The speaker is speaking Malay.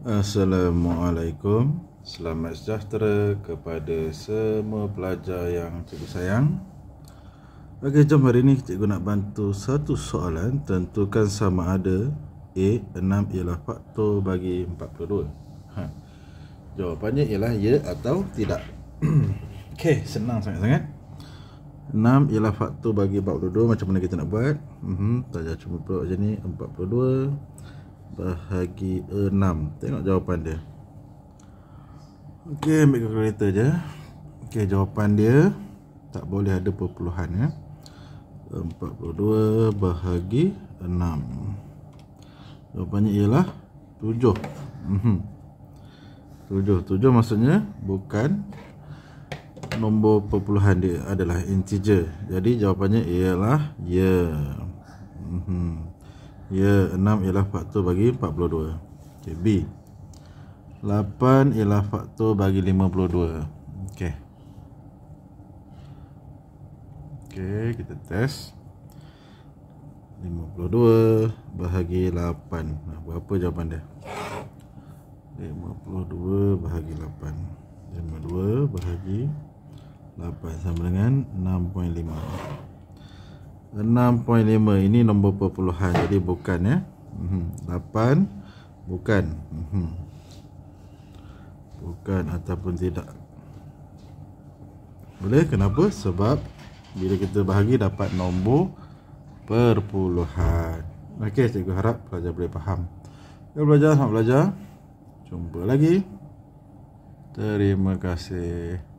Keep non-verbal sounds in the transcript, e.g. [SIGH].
Assalamualaikum Selamat sejahtera kepada semua pelajar yang cikgu sayang Ok, jom hari ni cikgu nak bantu satu soalan Tentukan sama ada A, 6 ialah faktor bagi 42 ha. Jawapannya ialah ya atau tidak [CLEARS THROAT] Ok, senang sangat-sangat 6 ialah faktor bagi 42 Macam mana kita nak buat uh-huh, mhm, Tak jauh cuma peluk macam ni 42 bahagi 6 tengok jawapan dia okey ambil kereta je okey jawapan dia tak boleh ada perpuluhan ya 42 bahagi 6 jawapannya ialah 7 7 mhm. maksudnya bukan nombor perpuluhan dia adalah integer jadi jawapannya ialah ya yeah. Mhm. Ya, 6 ialah faktor bagi 42 okay, B 8 ialah faktor bagi 52 Okey, okey, kita test 52 bahagi 8 nah, Berapa jawapan dia? 52 bahagi 8 52 bahagi 8 sama dengan 6.5 6.5 ini nombor perpuluhan jadi bukan ya. Mhm. 8 bukan. Mhm. Bukan ataupun tidak. Boleh kenapa? Sebab bila kita bahagi dapat nombor perpuluhan. Okey, cikgu harap pelajar boleh faham. Ya belajar, sama belajar. Jumpa lagi. Terima kasih.